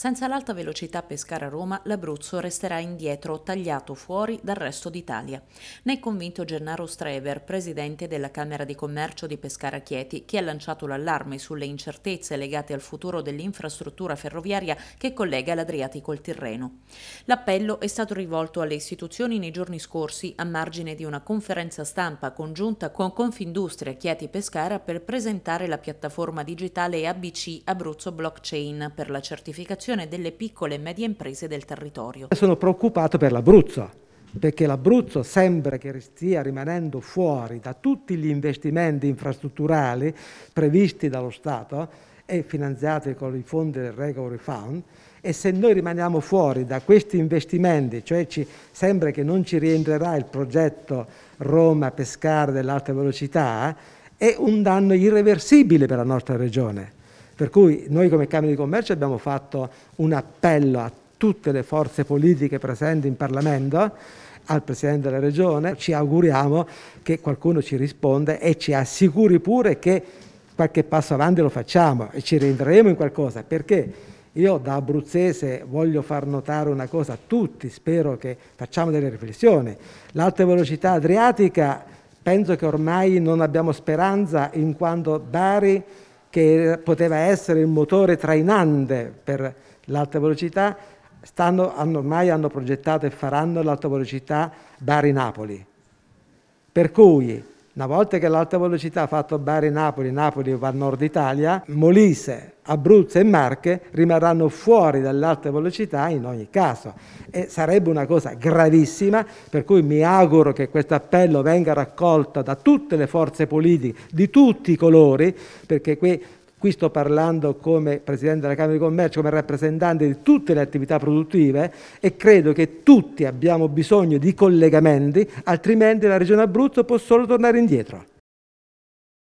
Senza l'alta velocità Pescara-Roma, l'Abruzzo resterà indietro, tagliato fuori dal resto d'Italia. Ne è convinto Gennaro Strever, presidente della Camera di Commercio di Pescara-Chieti, che ha lanciato l'allarme sulle incertezze legate al futuro dell'infrastruttura ferroviaria che collega l'Adriatico al Tirreno. L'appello è stato rivolto alle istituzioni nei giorni scorsi a margine di una conferenza stampa congiunta con Confindustria Chieti-Pescara per presentare la piattaforma digitale ABC Abruzzo Blockchain per la certificazione situazione delle piccole e medie imprese del territorio. Sono preoccupato per l'Abruzzo, perché l'Abruzzo sembra che stia rimanendo fuori da tutti gli investimenti infrastrutturali previsti dallo Stato e finanziati con i fondi del Recovery Fund e se noi rimaniamo fuori da questi investimenti, cioè ci sembra che non ci rientrerà il progetto Roma-Pescara dell'alta velocità, è un danno irreversibile per la nostra regione. Per cui noi come Camera di Commercio abbiamo fatto un appello a tutte le forze politiche presenti in Parlamento, al Presidente della Regione, ci auguriamo che qualcuno ci risponda e ci assicuri pure che qualche passo avanti lo facciamo e ci rientreremo in qualcosa, perché io da abruzzese voglio far notare una cosa a tutti, spero che facciamo delle riflessioni. L'alta velocità adriatica penso che ormai non abbiamo speranza in quanto Bari che poteva essere il motore trainante per l'alta velocità, stanno, hanno, ormai hanno progettato e faranno l'alta velocità Bari-Napoli. Per cui una volta che l'alta velocità ha fatto Bari-Napoli, Napoli va a nord Italia, Molise, Abruzzo e Marche rimarranno fuori dall'alta velocità in ogni caso e sarebbe una cosa gravissima per cui mi auguro che questo appello venga raccolto da tutte le forze politiche di tutti i colori perché qui Qui sto parlando come Presidente della Camera di Commercio, come rappresentante di tutte le attività produttive e credo che tutti abbiamo bisogno di collegamenti, altrimenti la Regione Abruzzo può solo tornare indietro.